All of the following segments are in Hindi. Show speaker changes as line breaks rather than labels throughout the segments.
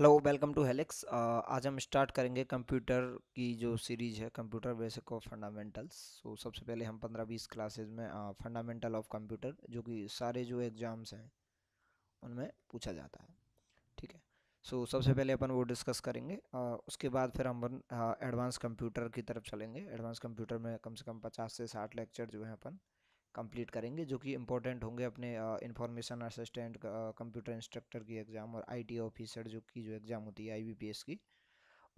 हेलो वेलकम टू हेलिक्स आज हम स्टार्ट करेंगे कंप्यूटर की जो सीरीज है computer basic of fundamentals so सबसे पहले हम पंद्रह बीस क्लासेज में फंडामेंटल ऑफ कंप्यूटर जो कि सारे जो एग्ज़ाम्स हैं उनमें पूछा जाता है ठीक है सो so, सबसे पहले अपन वो डिस्कस करेंगे आ, उसके बाद फिर हम एडवांस कंप्यूटर की तरफ चलेंगे एडवांस कंप्यूटर में कम से कम पचास से साठ लेक्चर जो है अपन कंप्लीट करेंगे जो कि इम्पोर्टेंट होंगे अपने इंफॉर्मेशन असिस्टेंट कंप्यूटर इंस्ट्रक्टर की एग्ज़ाम और आईटी ऑफिसर जो की जो एग्ज़ाम होती है आईबीपीएस की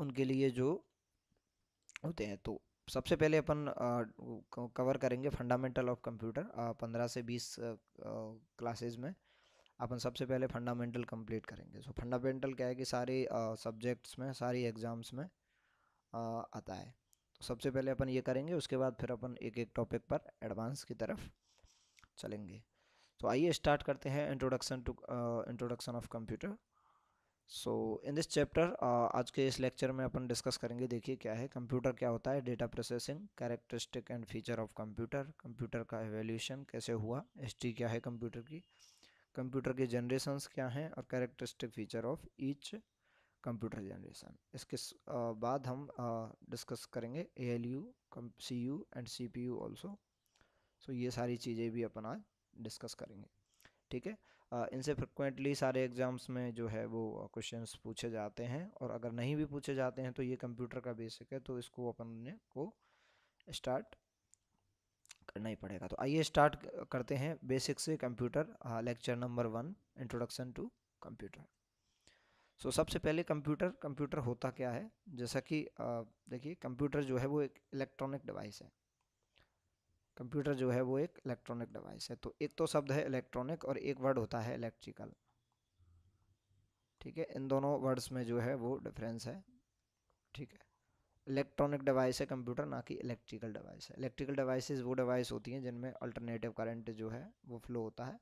उनके लिए जो होते हैं तो सबसे पहले अपन कवर करेंगे फंडामेंटल ऑफ कंप्यूटर पंद्रह से बीस क्लासेज में अपन सबसे पहले फंडामेंटल कंप्लीट करेंगे सो so, फंडामेंटल क्या है कि सारे सब्जेक्ट्स में सारी एग्ज़ाम्स में आ, आता है सबसे पहले अपन ये करेंगे उसके बाद फिर अपन एक एक टॉपिक पर एडवांस की तरफ चलेंगे तो आइए स्टार्ट करते हैं introduction to introduction of computer so in this chapter आज के इस लेक्चर में अपन डिस्कस करेंगे देखिए क्या है कंप्यूटर क्या होता है data processing characteristic and feature of computer computer का एवेल्यूशन कैसे हुआ हिस्ट्री क्या है कंप्यूटर की कंप्यूटर के जनरेशंस क्या हैं और characteristic feature of each computer generation इसके बाद हम डिस्कस करेंगे A L U C U and C P U also so ये सारी चीज़ें भी अपन आज डिस्कस करेंगे ठीक है इनसे फ्रिक्वेंटली सारे एग्ज़ाम्स में जो है वो क्वेश्चंस पूछे जाते हैं और अगर नहीं भी पूछे जाते हैं तो ये कंप्यूटर का बेसिक है तो इसको अपन ने को स्टार्ट करना ही पड़ेगा तो आइए स्टार्ट करते हैं बेसिक से computer lecture number one introduction to computer so so, सबसे पहले कंप्यूटर कंप्यूटर होता क्या है जैसा कि देखिए कंप्यूटर जो है वो एक इलेक्ट्रॉनिक डिवाइस है कंप्यूटर जो है वो एक इलेक्ट्रॉनिक डिवाइस है तो एक तो शब्द है इलेक्ट्रॉनिक और एक वर्ड होता है इलेक्ट्रिकल ठीक है इन दोनों वर्ड्स में जो है वो डिफरेंस है ठीक है इलेक्ट्रॉनिक डिवाइस है कंप्यूटर ना कि इलेक्ट्रिकल डिवाइस है इलेक्ट्रिकल डिवाइसेस वो डिवाइस होती हैं जिनमें अल्टरनेटिव करंट जो है वो फ्लो होता है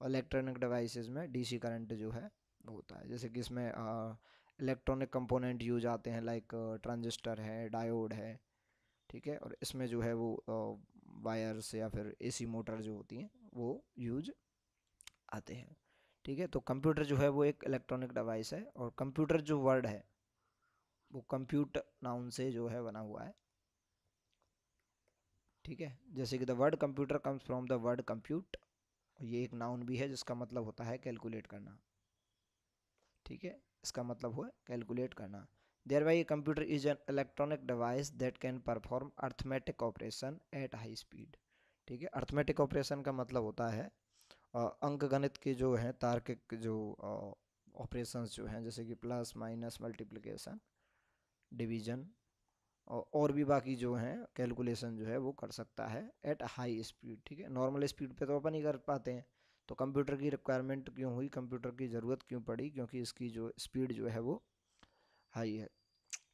और इलेक्ट्रॉनिक डिवाइसेस में डीसी करंट जो है होता है जैसे कि इसमें इलेक्ट्रॉनिक कंपोनेंट यूज आते हैं लाइक ट्रांजिस्टर है डायोड है ठीक है और इसमें जो है वो वायर्स या फिर एसी मोटर जो होती हैं वो यूज आते हैं ठीक है तो कंप्यूटर जो है वो एक इलेक्ट्रॉनिक डिवाइस है और कंप्यूटर जो वर्ड है वो कंप्यूट नाउन से जो है बना हुआ है ठीक है जैसे कि the word computer comes from the word compute ये एक नाउन भी है जिसका मतलब होता है कैलकुलेट करना ठीक है इसका मतलब हुआ कैलकुलेट करना thereby computer is an electronic device that can perform arithmetic operation at high speed ठीक है अर्थमेटिक ऑपरेशन का मतलब होता है अंक गणित के जो हैं तार्किक जो ऑपरेशंस जो हैं जैसे कि प्लस माइनस मल्टीप्लिकेशन डिवीजन और भी बाकी जो हैं कैलकुलेशन जो है वो कर सकता है एट हाई स्पीड ठीक है नॉर्मल स्पीड पे तो अपन ही कर पाते हैं तो कंप्यूटर की रिक्वायरमेंट क्यों हुई कंप्यूटर की ज़रूरत क्यों पड़ी क्योंकि इसकी जो स्पीड जो है वो हाई है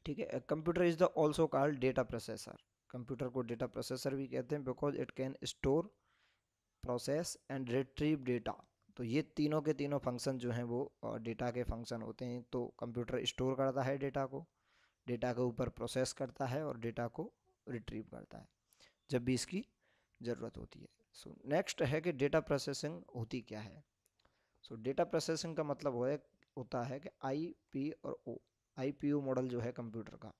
ठीक है computer is the also called data processor computer को डेटा प्रोसेसर भी कहते हैं because it can store process and retrieve data तो ये तीनों के तीनों फंक्शन जो हैं वो डेटा के फंक्शन होते हैं तो कंप्यूटर स्टोर करता है डेटा को डेटा के ऊपर प्रोसेस करता है और डेटा को रिट्रीव करता है जब भी इसकी ज़रूरत होती है सो so, नेक्स्ट है कि डेटा प्रोसेसिंग होती क्या है सो डेटा प्रोसेसिंग का मतलब हो है, होता है कि आई पी और ओ आई पी ओ मॉडल जो है कंप्यूटर का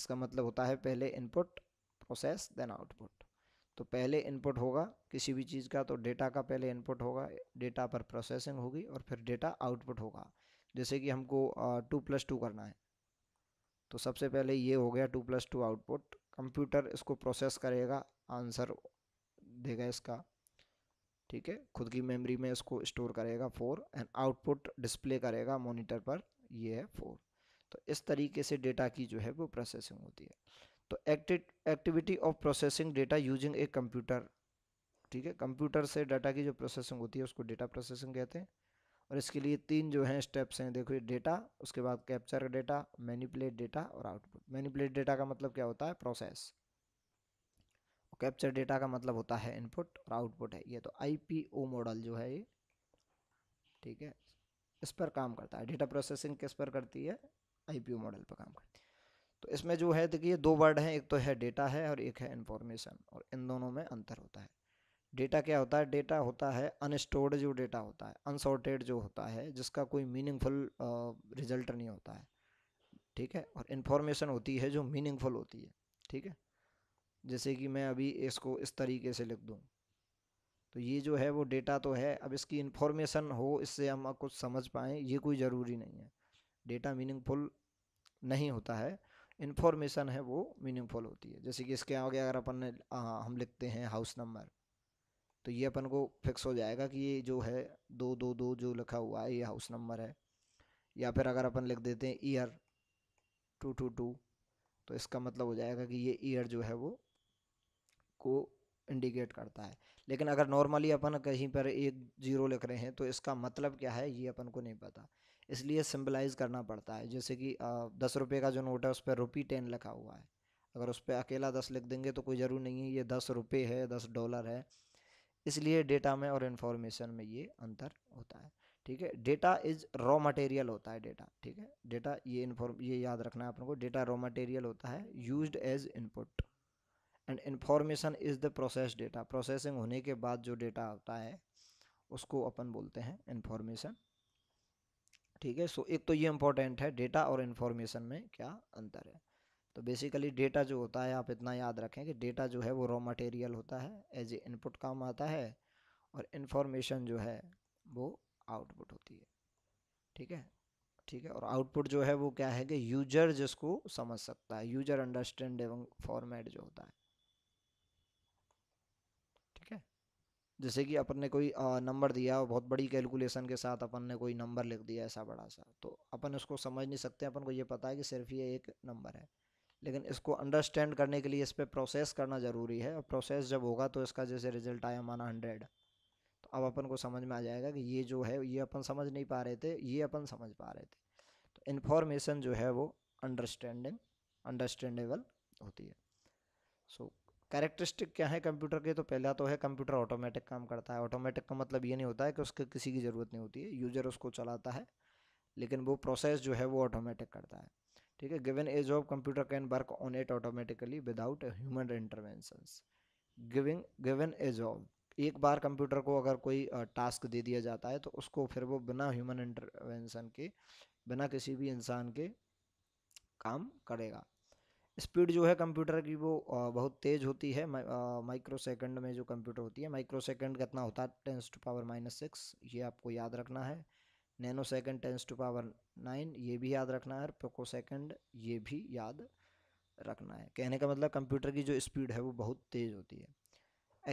इसका मतलब होता है पहले इनपुट प्रोसेस देन आउटपुट तो पहले इनपुट होगा किसी भी चीज़ का तो डेटा का पहले इनपुट होगा डेटा पर प्रोसेसिंग होगी और फिर डेटा आउटपुट होगा जैसे कि हमको टू प्लस टू करना है तो सबसे पहले ये हो गया two plus two output computer इसको प्रोसेस करेगा आंसर देगा इसका ठीक है खुद की मेमोरी में इसको स्टोर करेगा फोर एंड आउटपुट डिस्प्ले करेगा मॉनिटर पर ये है फोर तो इस तरीके से डेटा की जो है वो प्रोसेसिंग होती है तो activity of processing data using a computer ठीक है कंप्यूटर से डाटा की जो प्रोसेसिंग होती है उसको डेटा प्रोसेसिंग कहते हैं और इसके लिए तीन जो हैं स्टेप्स हैं देखो ये डेटा उसके बाद कैप्चर डेटा मैनिपुलेट डेटा और आउटपुट मैनिपुलेट डेटा का मतलब क्या होता है प्रोसेस कैप्चर डेटा का मतलब होता है इनपुट और आउटपुट है ये तो आईपीओ मॉडल जो है ये ठीक है इस पर काम करता है डेटा प्रोसेसिंग किस पर करती है आईपीओ मॉडल पर काम करती है तो इसमें जो है देखिए दो वर्ड हैं एक तो है डेटा है और एक है इन्फॉर्मेशन और इन दोनों में अंतर होता है डेटा क्या होता है डेटा होता है अनस्टोर्ड जो डेटा होता है अनसॉर्टेड जो होता है जिसका कोई मीनिंगफुल रिजल्ट नहीं होता है ठीक है और इन्फॉर्मेशन होती है जो मीनिंगफुल होती है ठीक है जैसे कि मैं अभी इसको इस तरीके से लिख दूँ तो ये जो है वो डेटा तो है अब इसकी इन्फॉर्मेशन हो इससे हम कुछ समझ पाएँ ये कोई ज़रूरी नहीं है डेटा मीनिंगफुल नहीं होता है इन्फॉर्मेशन है वो मीनिंगफुल होती है जैसे कि इसके आगे अगर अपन ने आ, हम लिखते हैं हाउस नंबर तो ये अपन को फिक्स हो जाएगा कि ये जो है दो दो दो जो लिखा हुआ है ये हाउस नंबर है या फिर अगर अपन लिख देते हैं ईयर टू टू टू तो इसका मतलब हो जाएगा कि ये ईयर जो है वो को इंडिकेट करता है लेकिन अगर नॉर्मली अपन कहीं पर एक जीरो लिख रहे हैं तो इसका मतलब क्या है ये अपन को नहीं पता इसलिए सिंबलाइज करना पड़ता है जैसे कि दस रुपये का जो नोट है उस पर रुपी टेन लिखा हुआ है अगर उस पर अकेला दस लिख देंगे तो कोई ज़रूर नहीं है ये दस रुपये है दस डॉलर है इसलिए डेटा में और इन्फॉर्मेशन में ये अंतर होता है ठीक है डेटा इज रॉ मटेरियल होता है डेटा ठीक है डेटा ये इन्फॉर्म ये याद रखना है अपन को डेटा रॉ मटेरियल होता है used as input and information is the process data processing होने के बाद जो डेटा आता है उसको अपन बोलते हैं इन्फॉर्मेशन ठीक है सो so, एक तो ये इम्पोर्टेंट है डेटा और इन्फॉर्मेशन में क्या अंतर है तो बेसिकली डेटा जो होता है आप इतना याद रखें कि डेटा जो है वो रॉ मटेरियल होता है एज ए इनपुट काम आता है और इन्फॉर्मेशन जो है वो आउटपुट होती है ठीक है ठीक है और आउटपुट जो है वो क्या है कि यूजर जिसको समझ सकता है यूजर अंडरस्टैंड एवं फॉर्मेट जो होता है जैसे कि अपन ने कोई नंबर दिया बहुत बड़ी कैलकुलेशन के साथ अपन ने कोई नंबर लिख दिया ऐसा बड़ा सा तो अपन उसको समझ नहीं सकते अपन को ये पता है कि सिर्फ ये एक नंबर है लेकिन इसको अंडरस्टैंड करने के लिए इस पर प्रोसेस करना ज़रूरी है और प्रोसेस जब होगा तो इसका जैसे रिजल्ट आया माना हंड्रेड तो अब अपन को समझ में आ जाएगा कि ये जो है ये अपन समझ नहीं पा रहे थे ये अपन समझ पा रहे थे तो इन्फॉर्मेशन जो है वो अंडरस्टैंडिंग अंडरस्टैंडेबल होती है सो so, कैरेक्टरिस्टिक क्या है कंप्यूटर के तो पहला तो है कंप्यूटर ऑटोमेटिक काम करता है ऑटोमेटिक का मतलब ये नहीं होता है कि उसके किसी की ज़रूरत नहीं होती है यूजर उसको चलाता है लेकिन वो प्रोसेस जो है वो ऑटोमेटिक करता है ठीक है given a job computer can work on it automatically without human interventions giving given a job एक बार कंप्यूटर को अगर कोई टास्क दे दिया जाता है तो उसको फिर वो बिना ह्यूमन इंटरवेंशन के बिना किसी भी इंसान के काम करेगा स्पीड जो है कंप्यूटर की वो बहुत तेज़ होती है माइक्रो सेकंड में जो कंप्यूटर होती है माइक्रो सेकंड कितना होता है tens to power minus six ये आपको याद रखना है nano second tens to power nine ये भी याद रखना है प्रोको सेकेंड ये भी याद रखना है कहने का मतलब कंप्यूटर की जो स्पीड है वो बहुत तेज़ होती है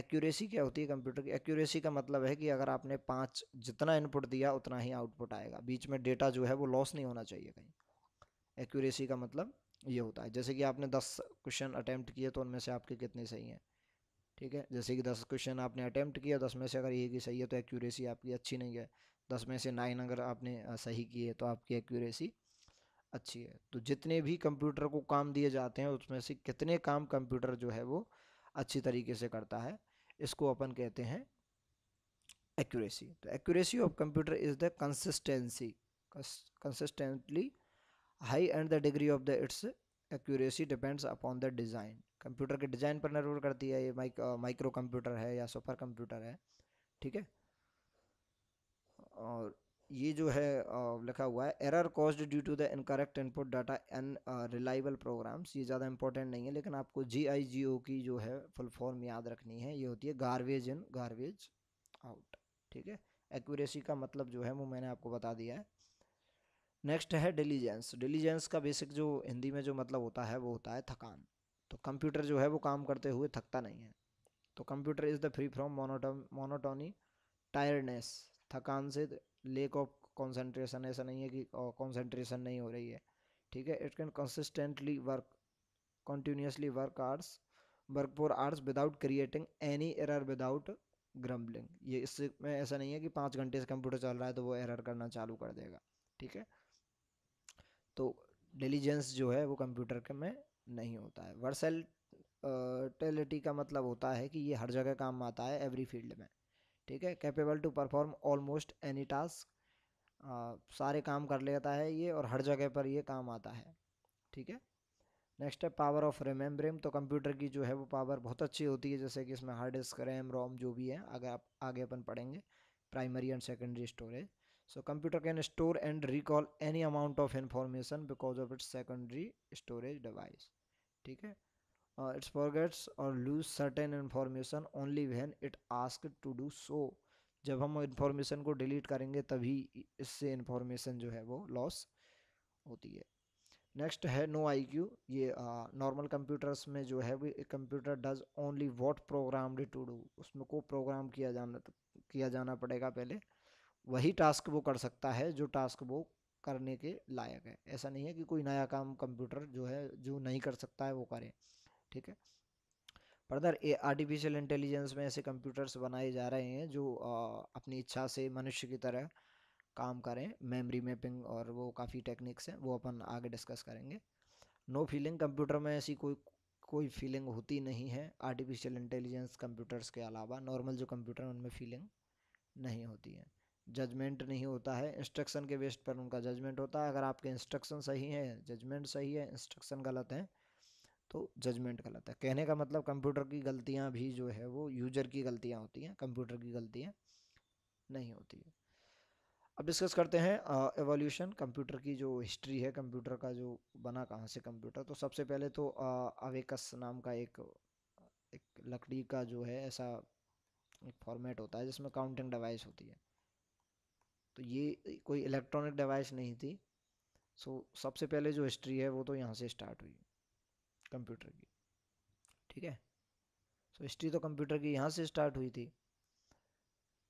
एक्यूरेसी क्या होती है कंप्यूटर की एक्यूरेसी का मतलब है कि अगर आपने पाँच जितना इनपुट दिया उतना ही आउटपुट आएगा बीच में डेटा जो है वो लॉस नहीं होना चाहिए कहीं एक्यूरेसी का मतलब ये होता है जैसे कि आपने दस क्वेश्चन अटैम्प्ट किए तो उनमें से आपके कितने सही हैं ठीक है जैसे कि दस क्वेश्चन आपने अटैम्प्ट किया दस में से अगर एक ही सही है तो एक्यूरेसी आपकी अच्छी नहीं है दस में से नाइन अगर आपने सही की है तो आपकी एक्यूरेसी अच्छी है तो जितने भी कंप्यूटर को काम दिए जाते हैं उसमें से कितने काम कंप्यूटर जो है वो अच्छी तरीके से करता है इसको अपन कहते हैं एक्यूरेसी तो accuracy of computer is the consistency consistently high and the degree of the its accuracy depends upon the design computer के डिज़ाइन पर निर्भर करती है ये माइक माइक्रो कंप्यूटर है या सुपर कंप्यूटर है ठीक है और ये जो है लिखा हुआ है error caused due to the incorrect input data and reliable programs ये ज़्यादा इंपॉर्टेंट नहीं है लेकिन आपको जी आई जी ओ की जो है फुल फॉर्म याद रखनी है ये होती है गारवेज इन गारवेज आउट ठीक है एक्यूरेसी का मतलब जो है वो मैंने आपको बता दिया है नेक्स्ट है डिलीजेंस डिलीजेंस का बेसिक जो हिंदी में जो मतलब होता है वो होता है थकान तो कंप्यूटर जो है वो काम करते हुए थकता नहीं है तो computer is the free from monotone monotony tiredness थकान से लेक ऑफ कॉन्सेंट्रेशन ऐसा नहीं है कि कॉन्सेंट्रेशन नहीं हो रही है ठीक है it can consistently work continuously work hours work for hours without creating any error without grumbling ये इसमें ऐसा नहीं है कि पाँच घंटे से कंप्यूटर चल रहा है तो वो एरर करना चालू कर देगा ठीक है तो डिलीजेंस जो है वो कंप्यूटर के में नहीं होता है टेलिटी का मतलब होता है कि ये हर जगह काम आता है एवरी फील्ड में ठीक है capable to perform almost any task सारे काम कर लेता है ये और हर जगह पर ये काम आता है ठीक है नेक्स्ट है पावर ऑफ रिमेम्बरिंग तो कंप्यूटर की जो है वो पावर बहुत अच्छी होती है जैसे कि इसमें हार्ड डिस्क रैम रोम जो भी है अगर आप आगे अपन पढ़ेंगे primary and secondary storage so computer can store and recall any amount of information because of its secondary storage device ठीक है uh, it forgets or lose certain information only when it asked to do so जब हम इंफॉर्मेशन को डिलीट करेंगे तभी इससे इंफॉर्मेशन जो है वो लॉस होती है नेक्स्ट है नो आई क्यू ये नॉर्मल uh, कंप्यूटर्स में जो है computer does only what program to do उसमें को प्रोग्राम किया जाना किया जाना पड़ेगा पहले वही टास्क वो कर सकता है जो टास्क वो करने के लायक है ऐसा नहीं है कि कोई नया काम कंप्यूटर जो है जो नहीं कर सकता है वो करे ठीक है फर्दर ए आर्टिफिशियल इंटेलिजेंस में ऐसे कंप्यूटर्स बनाए जा रहे हैं जो आ, अपनी इच्छा से मनुष्य की तरह काम करें मेमोरी मैपिंग और वो काफ़ी टेक्निक्स हैं वो अपन आगे डिस्कस करेंगे नो फीलिंग कंप्यूटर में ऐसी कोई कोई फीलिंग होती नहीं है आर्टिफिशियल इंटेलिजेंस कंप्यूटर्स के अलावा नॉर्मल जो कंप्यूटर उनमें फीलिंग नहीं होती है जजमेंट नहीं होता है इंस्ट्रक्शन के बेस्ड पर उनका जजमेंट होता है अगर आपके इंस्ट्रक्शन सही है जजमेंट सही है इंस्ट्रक्शन गलत है तो जजमेंट गलत है कहने का मतलब कंप्यूटर की गलतियाँ भी जो है वो यूजर की गलतियाँ होती हैं कंप्यूटर की गलतियाँ नहीं होती है अब डिस्कस करते हैं एवोल्यूशन कंप्यूटर की जो हिस्ट्री है कंप्यूटर का जो बना कहाँ से कंप्यूटर तो सबसे पहले तो अवेकस नाम का एक एक लकड़ी का जो है ऐसा एक फॉर्मेट होता है जिसमें काउंटिंग डिवाइस होती है तो ये कोई इलेक्ट्रॉनिक डिवाइस नहीं थी सो सबसे पहले जो हिस्ट्री है वो तो यहाँ से स्टार्ट हुई कंप्यूटर की ठीक है सो हिस्ट्री तो कंप्यूटर की यहाँ से स्टार्ट हुई थी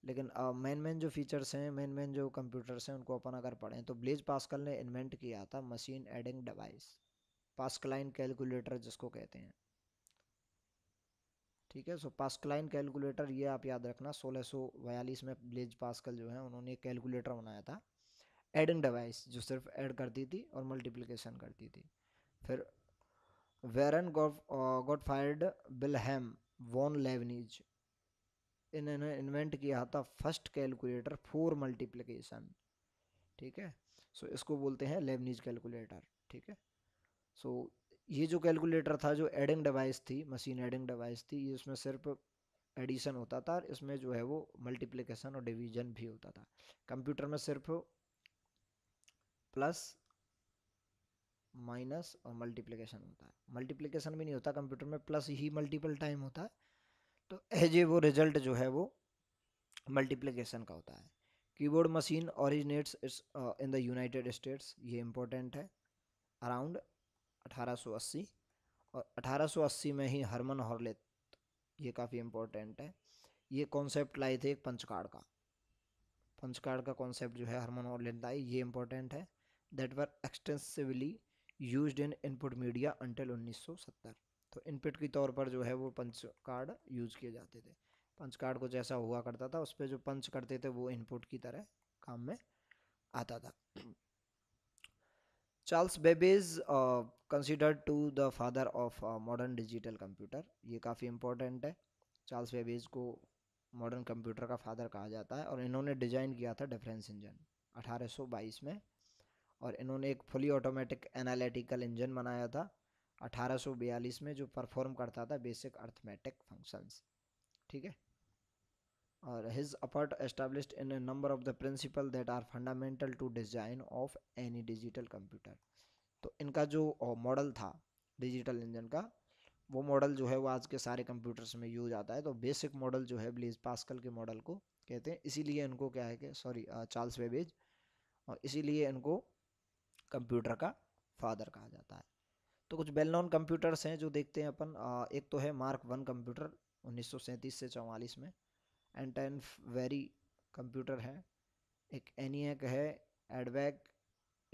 लेकिन मेन uh, मेन जो फीचर्स हैं मेन मेन जो कंप्यूटर्स हैं उनको अपन अगर पढ़ें तो ब्लेज पास्कल ने इन्वेंट किया था machine adding device Pascaline calculator जिसको कहते हैं ठीक है सो पास्कलाइन कैलकुलेटर ये आप याद रखना सोलह में ब्लेज पास्कल जो है उन्होंने एक कैलकुलेटर बनाया था एडिंग डिवाइस जो सिर्फ ऐड करती थी और मल्टीप्लिकेशन करती थी फिर वेरन Gottfried Wilhelm von Leibniz इन्होंने इन्वेंट किया था फर्स्ट कैलकुलेटर फोर मल्टीप्लिकेशन ठीक है सो so, इसको बोलते हैं लेवनीज कैलकुलेटर ठीक है सो so, ये जो कैलकुलेटर था जो एडिंग डिवाइस थी मशीन एडिंग डिवाइस थी ये इसमें सिर्फ एडिशन होता था और इसमें जो है वो मल्टीप्लिकेशन और डिवीजन भी होता था कंप्यूटर में सिर्फ प्लस माइनस और मल्टीप्लिकेशन होता है मल्टीप्लिकेशन भी नहीं होता कंप्यूटर में प्लस ही मल्टीपल टाइम होता है तो एज ए वो रिजल्ट जो है वो मल्टीप्लिकेशन का होता है keyboard machine originates in the United States ये इम्पोर्टेंट है अराउंड 1880 और 1880 में ही हरमन हॉर्लेत ये काफ़ी इम्पोर्टेंट है ये कॉन्सेप्ट लाए थे एक पंचकार्ड का पंचकार्ड का कॉन्सेप्ट जो है हरमन हॉर्लेत लाई ये इम्पोर्टेंट है that were extensively use in input media until 1970 तो इनपुट के तौर पर जो है वो पंच कार्ड यूज़ किए जाते थे पंच कार्ड को जैसा हुआ करता था उस पर जो पंच करते थे वो इनपुट की तरह काम में आता था Charles Babbage considered to the father of modern digital computer ये काफ़ी इंपॉर्टेंट है चार्ल्स बेबेज को मॉडर्न कंप्यूटर का फादर कहा जाता है और इन्होंने डिज़ाइन किया था डिफरेंस इंजन 1822 में और इन्होंने एक फुली ऑटोमेटिक एनालिटिकल इंजन बनाया था 1842 में जो परफॉर्म करता था बेसिक अर्थमेटिक फंक्शंस ठीक है और his effort establish in a number of the principle that are fundamental to design of any digital computer तो इनका जो मॉडल था डिजिटल इंजन का वो मॉडल जो है वो आज के सारे कंप्यूटर्स में यूज आता है तो बेसिक मॉडल जो है ब्लेज पास्कल के मॉडल को कहते हैं इसीलिए इनको क्या है कि सॉरी चार्ल्स वेबेज और इसीलिए इनको कंप्यूटर का फादर कहा जाता है तो कुछ वेल नोन कंप्यूटर्स हैं जो देखते हैं अपन एक तो है मार्क वन कंप्यूटर उन्नीस से चौवालीस में एंड वेरी कंप्यूटर है एक एनियक है EDVAC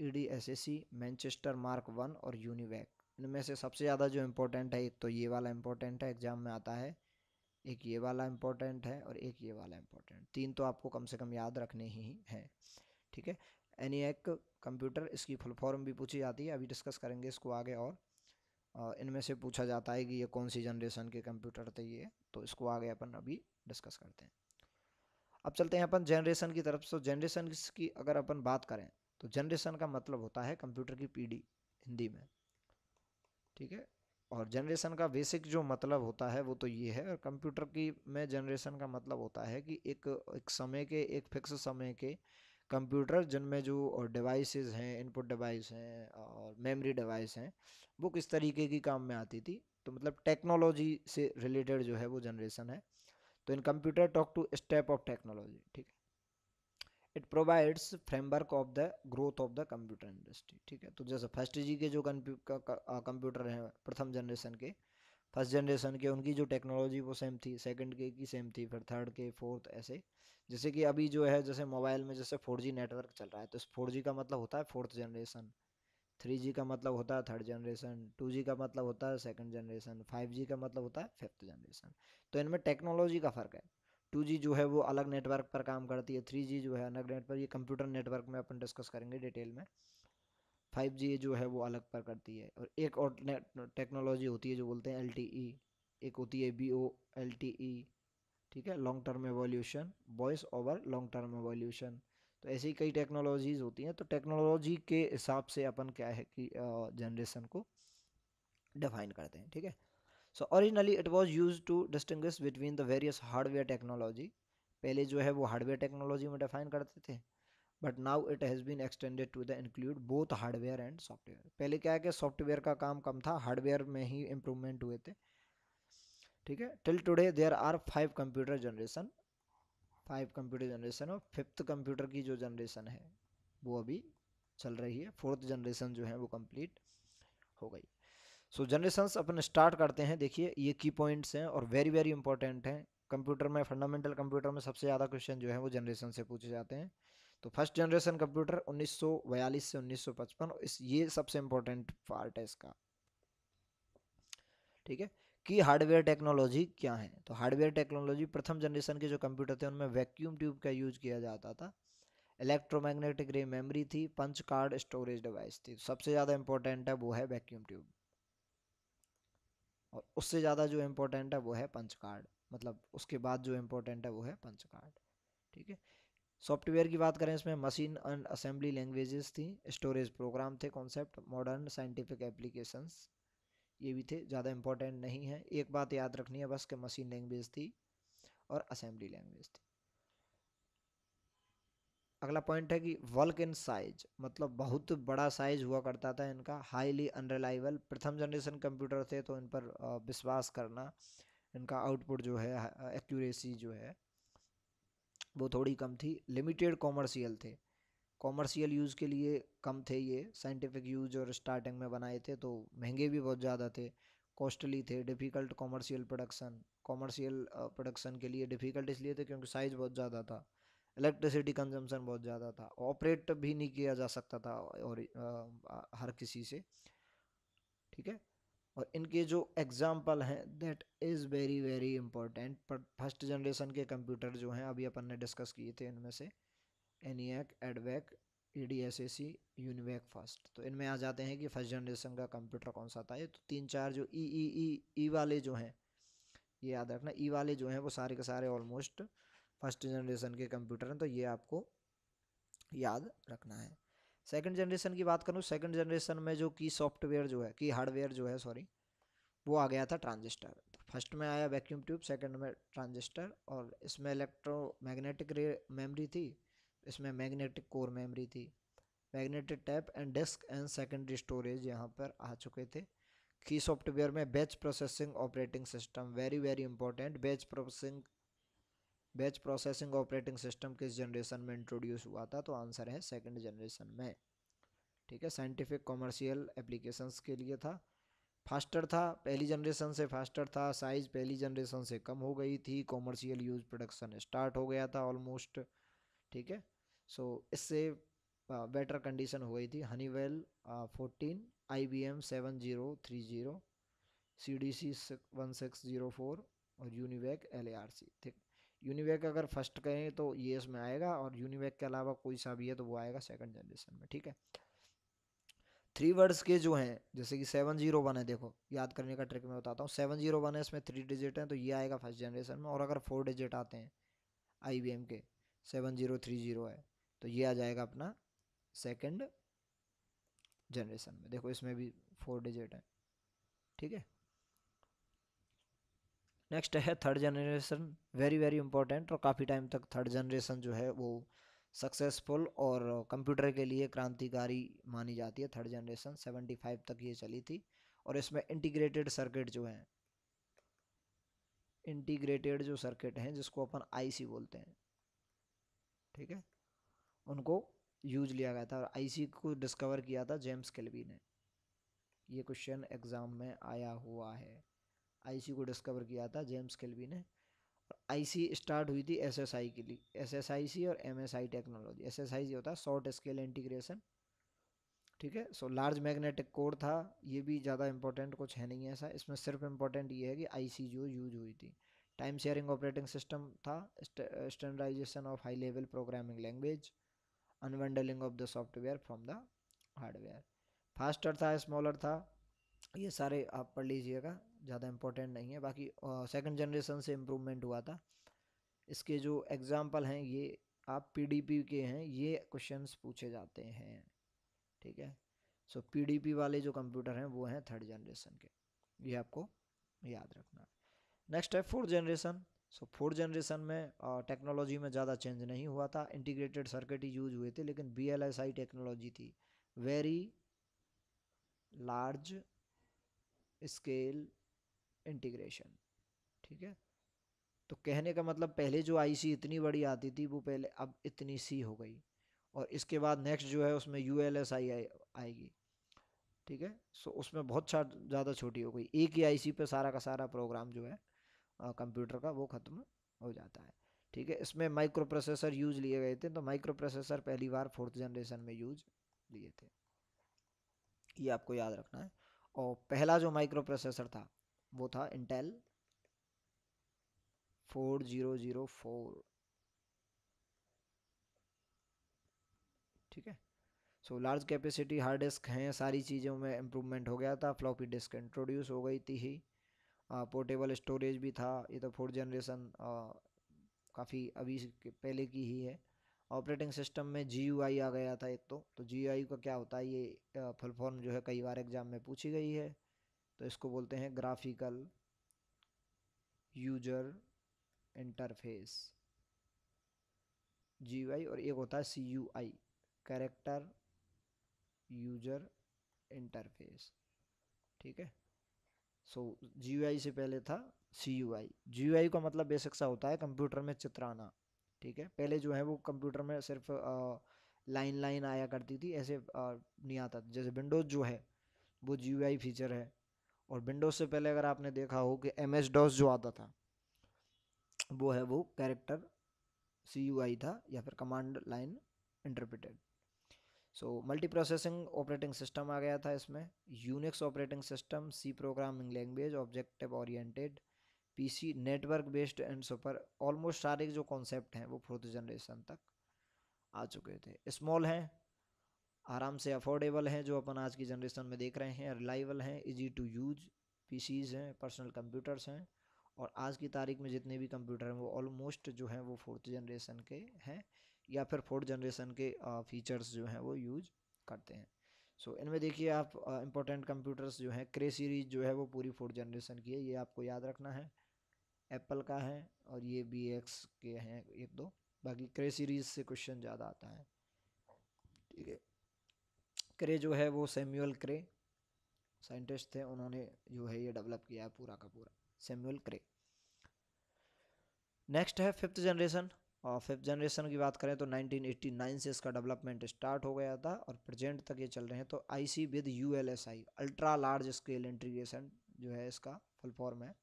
E D S S C Manchester Mark one और यूनिवैक इनमें से सबसे ज़्यादा जो इम्पोर्टेंट है एक तो ये वाला इम्पोर्टेंट है एग्ज़ाम में आता है एक ये वाला इम्पोर्टेंट है और एक ये वाला इम्पोर्टेंट तीन तो आपको कम से कम याद रखने ही हैं ठीक है एनी एक कंप्यूटर इसकी फुल फॉर्म भी पूछी जाती है अभी डिस्कस करेंगे इसको आगे और इनमें से पूछा जाता है कि ये कौन सी जनरेशन के कंप्यूटर थे ये तो इसको आगे अपन अभी डिस्कस करते हैं अब चलते हैं अपन जनरेशन की तरफ तो जनरेशन की अगर अपन बात करें तो जनरेशन का मतलब होता है कंप्यूटर की पीढ़ी हिंदी में ठीक है और जनरेशन का बेसिक जो मतलब होता है वो तो ये है और कंप्यूटर की में जनरेशन का मतलब होता है कि एक एक समय के एक फिक्स समय के कंप्यूटर जिनमें जो डिवाइसेस हैं इनपुट डिवाइस हैं और मेमोरी डिवाइस हैं वो किस तरीके की काम में आती थी तो मतलब टेक्नोलॉजी से रिलेटेड जो है वो जनरेशन है तो in computer talk to step of technology ठीक है it provides framework of the growth of the computer industry ठीक है तो जैसे फर्स्ट जी के जो कंप्यूटर हैं प्रथम जनरेशन के फर्स्ट जनरेशन के उनकी जो टेक्नोलॉजी वो सेम थी सेकंड के की सेम थी फिर थर्ड के फोर्थ ऐसे जैसे कि अभी जो है जैसे मोबाइल में जैसे फोर नेटवर्क चल रहा है तो फोर का मतलब होता है फोर्थ जनरेशन थ्री का मतलब होता है थर्ड जनरेशन टू का मतलब होता है सेकेंड जनरेशन फाइव का मतलब होता है फिफ्थ जनरेशन तो इनमें टेक्नोलॉजी का फ़र्क है टू जी जो है वो अलग नेटवर्क पर काम करती है थ्री जी जो है अलग नेटवर्क ये कंप्यूटर नेटवर्क में अपन डिस्कस करेंगे डिटेल में फाइव जी जो है वो अलग पर करती है और एक और टेक्नोलॉजी होती है जो बोलते हैं एल टी ई एक होती है V O L T E ठीक है long term evolution voice over long term evolution तो ऐसी कई टेक्नोलॉजीज़ होती हैं तो टेक्नोलॉजी के हिसाब से अपन क्या है कि जनरेशन को डिफाइन करते हैं ठीक है so originally it was use to distinguish between the various hardware technology पहले जो है वो हार्डवेयर टेक्नोलॉजी में डिफाइन करते थे but now it has been extended to the include both hardware and software पहले क्या है कि सॉफ्टवेयर का काम कम था हार्डवेयर में ही इम्प्रूवमेंट हुए थे ठीक है till today there are five computer generation five computer generation और फिफ्थ कंप्यूटर की जो जनरेशन है वो अभी चल रही है फोर्थ जनरेशन जो है वो कंप्लीट हो गई सो जनरेशंस अपन स्टार्ट करते हैं देखिए ये की पॉइंट्स हैं और वेरी वेरी इंपॉर्टेंट हैं कंप्यूटर में फंडामेंटल कंप्यूटर में सबसे ज़्यादा क्वेश्चन जो है वो जनरेशन से पूछे जाते हैं तो फर्स्ट जनरेशन कंप्यूटर 1942 से 1955 इस ये सबसे इम्पोर्टेंट पार्ट है इसका ठीक है कि हार्डवेयर टेक्नोलॉजी क्या है तो हार्डवेयर टेक्नोलॉजी प्रथम जनरेशन के जो कंप्यूटर थे उनमें वैक्यूम ट्यूब का यूज किया जाता था इलेक्ट्रोमैग्नेटिक रे मेमोरी थी पंच कार्ड स्टोरेज डिवाइस थी तो सबसे ज़्यादा इम्पोर्टेंट है वो है वैक्यूम ट्यूब और उससे ज़्यादा जो इम्पोर्टेंट है वो है पंच कार्ड मतलब उसके बाद जो इम्पोर्टेंट है वो है पंच कार्ड ठीक है सॉफ्टवेयर की बात करें इसमें मशीन एंड असेंबली लैंग्वेजेस थी स्टोरेज प्रोग्राम थे कॉन्सेप्ट मॉडर्न साइंटिफिक एप्लीकेशंस ये भी थे ज़्यादा इंपॉर्टेंट नहीं है एक बात याद रखनी है बस कि मशीन लैंग्वेज थी और असेंबली लैंग्वेज थी अगला पॉइंट है कि वर्क इन साइज मतलब बहुत बड़ा साइज हुआ करता था इनका हाईली अनरिलाइबल प्रथम जनरेशन कंप्यूटर थे तो इन पर विश्वास करना इनका आउटपुट जो है एक्यूरेसी जो है वो थोड़ी कम थी लिमिटेड कॉमर्शियल थे कॉमर्शियल यूज़ के लिए कम थे ये साइंटिफिक यूज़ और स्टार्टिंग में बनाए थे तो महंगे भी बहुत ज़्यादा थे कॉस्टली थे difficult commercial production commercial production के लिए डिफ़िकल्ट इसलिए थे क्योंकि साइज़ बहुत ज़्यादा था इलेक्ट्रिसिटी कंजम्पशन बहुत ज़्यादा था ऑपरेट भी नहीं किया जा सकता था और आ, हर किसी से ठीक है और इनके जो एग्ज़ाम्पल हैं that is very very important पर फर्स्ट जनरेशन के कंप्यूटर जो हैं अभी अपन ने डिस्कस किए थे इनमें से ENIAC EDVAC E D S A C UNIVAC first तो इनमें आ जाते हैं कि फर्स्ट जनरेशन का कंप्यूटर कौन सा था ये तो तीन चार जो ई ई ई ई वाले जो हैं ये याद रखना ई e वाले जो हैं वो सारे के सारे ऑलमोस्ट फर्स्ट जनरेशन के कंप्यूटर हैं तो ये आपको याद रखना है सेकंड जनरेशन की बात करूँ सेकंड जनरेशन में जो की सॉफ्टवेयर जो है की हार्डवेयर जो है सॉरी वो आ गया था ट्रांजिस्टर फर्स्ट में आया वैक्यूम ट्यूब सेकंड में ट्रांजिस्टर और इसमें इलेक्ट्रोमैग्नेटिक रे मेमोरी थी इसमें मैग्नेटिक कोर मेमोरी थी magnetic tape and disk and secondary storage यहाँ पर आ चुके थे की सॉफ्टवेयर में batch processing operating system very very important batch processing batch processing operating system किस जनरेशन में इंट्रोड्यूस हुआ था तो आंसर है सेकंड जनरेशन में ठीक है साइंटिफिक कॉमर्शियल एप्लीकेशंस के लिए था फास्टर था पहली जनरेशन से फास्टर था साइज पहली जनरेशन से कम हो गई थी कॉमर्शियल यूज प्रोडक्शन स्टार्ट हो गया था ऑलमोस्ट ठीक है सो इससे बेटर कंडीशन हो गई थी Honeywell fourteen I B M seven zero three zero C D C one six zero four और UNIVAC L A R C ठीक यूनिवेक अगर फर्स्ट कहें तो ये इसमें आएगा और यूनिवेक के अलावा कोई सा भी है तो वो आएगा सेकंड जनरेशन में ठीक है थ्री वर्ड्स के जो हैं जैसे कि सेवन जीरो वन है देखो याद करने का ट्रिक मैं बताता हूँ सेवन जीरो वन है इसमें थ्री डिजिट हैं तो ये आएगा फर्स्ट जनरेशन में और अगर फोर डिजिट आते हैं आई एम के सेवन जीरो थ्री जीरो है तो ये आ जाएगा अपना सेकंड जनरेशन में देखो इसमें भी फोर डिजिट है ठीक है नेक्स्ट है third generation very very important और काफ़ी टाइम तक थर्ड जनरेशन जो है वो सक्सेसफुल और कंप्यूटर के लिए क्रांतिकारी मानी जाती है थर्ड जनरेशन सेवेंटी फाइव तक ये चली थी और इसमें इंटीग्रेटेड सर्किट जो है इंटीग्रेटेड जो सर्किट हैं जिसको अपन आईसी बोलते हैं ठीक है उनको यूज लिया गया था और आईसी को डिस्कवर किया था जेम्स केल्वी ने ये क्वेश्चन एग्ज़ाम में आया हुआ है आईसी को डिस्कवर किया था जेम्स केल्वी ने और आईसी स्टार्ट हुई थी एसएसआई के लिए एसएसआईसी और एमएसआई टेक्नोलॉजी जो होता है शॉर्ट स्केल इंटीग्रेशन ठीक है सो लार्ज मैग्नेटिक कोर था ये भी ज़्यादा इंपॉर्टेंट कुछ है नहीं ऐसा इसमें सिर्फ इम्पोर्टेंट ये है कि आई जो यूज हुई थी टाइम शेयरिंग ऑपरेटिंग सिस्टम था standardization of high level programming language unbundling of the software from the hardware faster था स्मॉलर था ये सारे आप पढ़ लीजिएगा ज़्यादा इम्पोर्टेंट नहीं है बाकी सेकंड जनरेशन से इम्प्रूवमेंट हुआ था इसके जो एग्ज़ाम्पल हैं ये आप पीडीपी के हैं ये क्वेश्चंस पूछे जाते हैं ठीक है सो so, पीडीपी वाले जो कंप्यूटर हैं वो हैं थर्ड जनरेशन के ये आपको याद रखना है नेक्स्ट है fourth generation so fourth generation में टेक्नोलॉजी में ज़्यादा चेंज नहीं हुआ था इंटीग्रेटेड सर्किट ही यूज हुए थे लेकिन बी टेक्नोलॉजी थी वेरी लार्ज स्केल इंटीग्रेशन ठीक है तो कहने का मतलब पहले जो आई सी इतनी बड़ी आती थी वो पहले अब इतनी सी हो गई और इसके बाद नेक्स्ट जो है उसमें यू एल एस आई आएगी ठीक है सो उसमें बहुत ज़्यादा छोटी हो गई एक ही आईसी पे सारा का सारा प्रोग्राम जो है कंप्यूटर का वो ख़त्म हो जाता है ठीक है इसमें माइक्रो प्रोसेसर यूज लिए गए थे तो माइक्रो प्रोसेसर पहली बार फोर्थ जनरेशन में यूज लिए थे ये आपको याद रखना है और पहला जो माइक्रो प्रोसेसर था वो था Intel four zero zero four ठीक है so large capacity hard disk हैं सारी चीज़ों में इम्प्रूवमेंट हो गया था फ्लॉपी डिस्क इंट्रोड्यूस हो गई थी ही पोर्टेबल स्टोरेज भी था ये तो फोर्थ जनरेशन काफ़ी अभी पहले की ही है ऑपरेटिंग सिस्टम में जी आ गया था एक तो तो जी का क्या होता है ये फुल फॉर्म जो है कई बार एग्ज़ाम में पूछी गई है तो इसको बोलते हैं ग्राफिकल यूजर इंटरफेस जी और एक होता है C U I character user interface ठीक है सो जी आई से पहले था सी यू आई जी यू आई का मतलब बेसिक सा होता है कंप्यूटर में चित्राना ठीक है पहले जो है वो कंप्यूटर में सिर्फ लाइन लाइन आया करती थी ऐसे आ, नहीं आता जैसे विंडोज़ जो है वो जी यू आई फीचर है और विंडोज से पहले अगर आपने देखा हो कि एम एस डॉस जो आता था वो है वो कैरेक्टर सी यू आई था या फिर command line interpreted so multi processing operating system आ गया था इसमें Unix operating system C programming language objective oriented PC network based and super almost सारे जो कॉन्सेप्ट हैं वो फोर्थ जनरेशन तक आ चुके थे स्मॉल हैं आराम से अफोर्डेबल हैं जो अपन आज की जनरेशन में देख रहे हैं रिलाईबल हैं इजी टू यूज पीसीज हैं पर्सनल कंप्यूटर्स हैं और आज की तारीख में जितने भी कंप्यूटर हैं वो ऑलमोस्ट जो हैं वो फोर्थ जनरेशन के हैं या फिर फोर्थ जनरेशन के फीचर्स जो हैं वो यूज करते हैं सो so, इनमें देखिए आप इंपॉर्टेंट कंप्यूटर्स जो हैं क्रे सीरीज जो है वो पूरी फोर्थ जनरेशन की है ये आपको याद रखना है एप्पल का है और ये बी एक्स के हैं एक दो बाकी क्रे सीरीज से क्वेश्चन ज़्यादा आता है ठीक है क्रे जो है वो सैम्यूअल क्रे साइंटिस्ट थे उन्होंने जो है ये डेवलप किया है पूरा का पूरा सैम्यूअल क्रे नेक्स्ट है फिफ्थ जनरेशन और फिफ्थ जनरेशन की बात करें तो 1989 से इसका डेवलपमेंट स्टार्ट हो गया था और प्रेजेंट तक ये चल रहे हैं तो IC with ULSI ultra large scale integration जो है इसका फुल फॉर्म है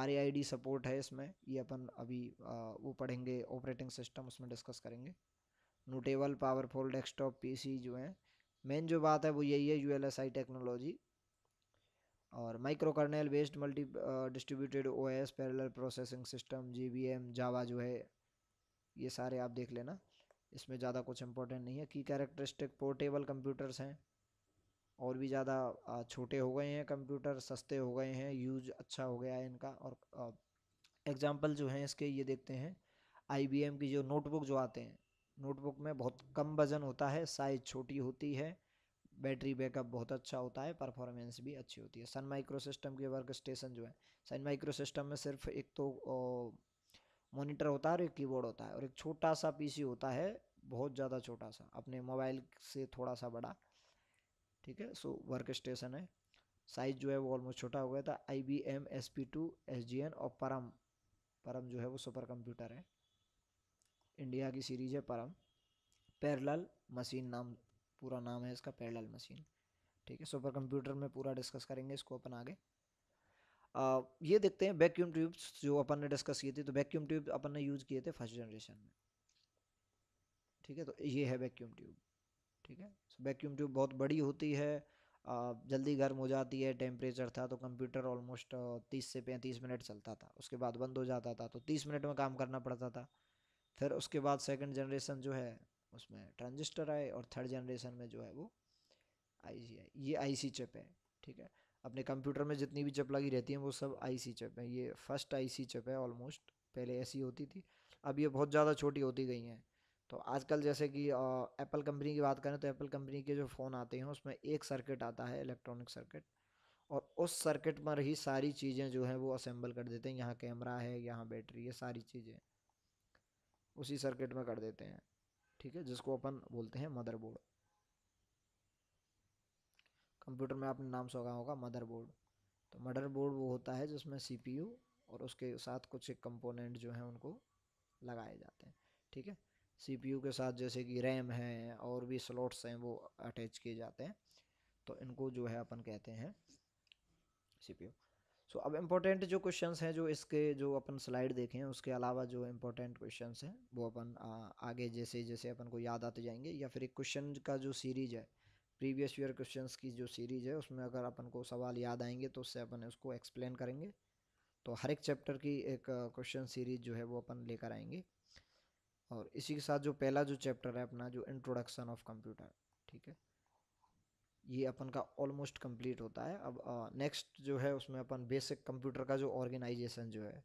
आर सपोर्ट है इसमें ये अपन अभी आ, वो पढ़ेंगे ऑपरेटिंग सिस्टम उसमें डिस्कस करेंगे नोटेबल पावरफुल डेस्कटॉप पीसी जो हैं मेन जो बात है वो यही है यू टेक्नोलॉजी और micro kernel based multi distributed OS parallel processing system जीबीएम जावा जो है ये सारे आप देख लेना इसमें ज़्यादा कुछ इंपॉर्टेंट नहीं है की कैरेक्टरिस्टिक पोर्टेबल कंप्यूटर्स हैं और भी ज़्यादा uh, छोटे हो गए हैं कंप्यूटर सस्ते हो गए हैं यूज अच्छा हो गया है इनका और एग्ज़ाम्पल uh, जो हैं इसके ये देखते हैं आई की जो नोटबुक जो आते हैं नोटबुक में बहुत कम वजन होता है साइज छोटी होती है बैटरी बैकअप बहुत अच्छा होता है परफॉर्मेंस भी अच्छी होती है सन माइक्रो सिस्टम के वर्क स्टेशन जो है सन माइक्रो सिस्टम में सिर्फ एक तो मॉनिटर होता है और एक कीबोर्ड होता है और एक छोटा सा पीसी होता है बहुत ज़्यादा छोटा सा अपने मोबाइल से थोड़ा सा बड़ा ठीक है सो वर्क स्टेशन है साइज जो है वो ऑलमोस्ट छोटा हो गया था I B M S P two S G N और परम परम जो है वो सुपर कंप्यूटर है इंडिया की सीरीज है परम पैरल मशीन नाम पूरा नाम है इसका पैरल मशीन ठीक है सुपर कंप्यूटर में पूरा डिस्कस करेंगे इसको अपन आगे आ, ये देखते हैं वैक्यूम ट्यूब्स जो अपन ने डिस्कस किए थे तो वैक्यूम ट्यूब अपन ने यूज़ किए थे फर्स्ट जनरेशन में ठीक है तो ये है वैक्यूम ट्यूब ठीक है वैक्यूम ट्यूब बहुत बड़ी होती है आ, जल्दी गर्म हो जाती है टेम्परेचर था तो कंप्यूटर ऑलमोस्ट तीस से पैंतीस मिनट चलता था उसके बाद बंद हो जाता था तो तीस मिनट में काम करना पड़ता था फिर उसके बाद सेकंड जनरेशन जो है उसमें ट्रांजिस्टर आए और थर्ड जनरेशन में जो है वो आईसी आई ये आईसी चिप है ठीक है अपने कंप्यूटर में जितनी भी चिप लगी रहती हैं वो सब आईसी चिप है ये फर्स्ट आईसी चिप है ऑलमोस्ट पहले ऐसी होती थी अब ये बहुत ज़्यादा छोटी होती गई हैं तो आजकल जैसे कि एप्पल कंपनी की बात करें तो एप्पल कंपनी के जो फ़ोन आते हैं उसमें एक सर्किट आता है इलेक्ट्रॉनिक सर्किट और उस सर्किट पर ही सारी चीज़ें जो हैं वो असेंबल कर देते हैं यहाँ कैमरा है यहाँ बैटरी है सारी चीज़ें उसी सर्किट में कर देते हैं ठीक है जिसको अपन बोलते हैं मदरबोर्ड कंप्यूटर में आपने नाम सुना होगा मदरबोर्ड तो मदरबोर्ड वो होता है जिसमें सीपीयू और उसके साथ कुछ एक कंपोनेंट जो है उनको लगाए जाते हैं ठीक है सीपीयू के साथ जैसे कि रैम है और भी स्लॉट्स हैं वो अटैच किए जाते हैं तो इनको जो है अपन कहते हैं सीपीयू सो अब इम्पोर्टेंट जो क्वेश्चंस हैं जो इसके जो अपन स्लाइड देखें उसके अलावा जो इम्पोर्टेंट क्वेश्चंस हैं वो अपन आगे जैसे जैसे अपन को याद आते जाएंगे या फिर एक क्वेश्चन का जो सीरीज है प्रीवियस ईयर क्वेश्चन की जो सीरीज है उसमें अगर अपन को सवाल याद आएंगे तो उससे अपन उसको एक्सप्लेन करेंगे तो हर एक चैप्टर की एक क्वेश्चन सीरीज जो है वो अपन लेकर आएंगे और इसी के साथ जो पहला जो चैप्टर है अपना जो इंट्रोडक्शन ऑफ कंप्यूटर ठीक है ये अपन का ऑलमोस्ट कंप्लीट होता है अब नेक्स्ट जो है उसमें अपन बेसिक कंप्यूटर का जो ऑर्गेनाइजेशन जो है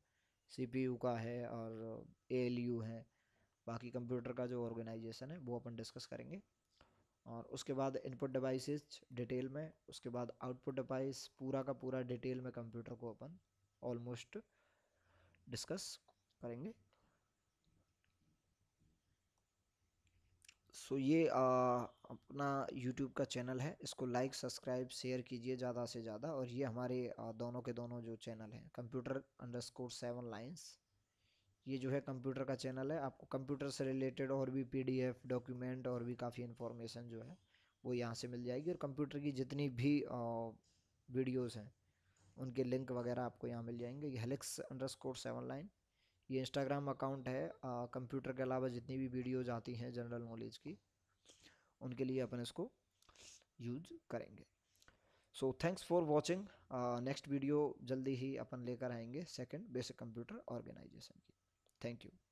सीपीयू का है और ए है बाकी कंप्यूटर का जो ऑर्गेनाइजेशन है वो अपन डिस्कस करेंगे और उसके बाद इनपुट डिवाइसेस डिटेल में उसके बाद आउटपुट डिवाइस पूरा का पूरा डिटेल में कंप्यूटर को अपन ऑलमोस्ट डिस्कस करेंगे सो ये आ, अपना यूट्यूब का चैनल है इसको लाइक सब्सक्राइब शेयर कीजिए ज़्यादा से ज़्यादा और ये हमारे आ, दोनों के दोनों जो चैनल हैं कंप्यूटर अंडरस्कोर सेवन लाइन्स ये जो है कंप्यूटर का चैनल है आपको कंप्यूटर से रिलेटेड और भी पीडीएफ डॉक्यूमेंट और भी काफ़ी इन्फॉर्मेशन जो है वो यहाँ से मिल जाएगी और कंप्यूटर की जितनी भी वीडियोज़ हैं उनके लिंक वगैरह आपको यहाँ मिल जाएंगे helix underscore seven line ये इंस्टाग्राम अकाउंट है कंप्यूटर के अलावा जितनी भी वीडियोज आती हैं जनरल नॉलेज की उनके लिए अपन इसको यूज करेंगे so thanks for watching next video जल्दी ही अपन लेकर आएंगे सेकेंड बेसिक कंप्यूटर ऑर्गेनाइजेशन की थैंक यू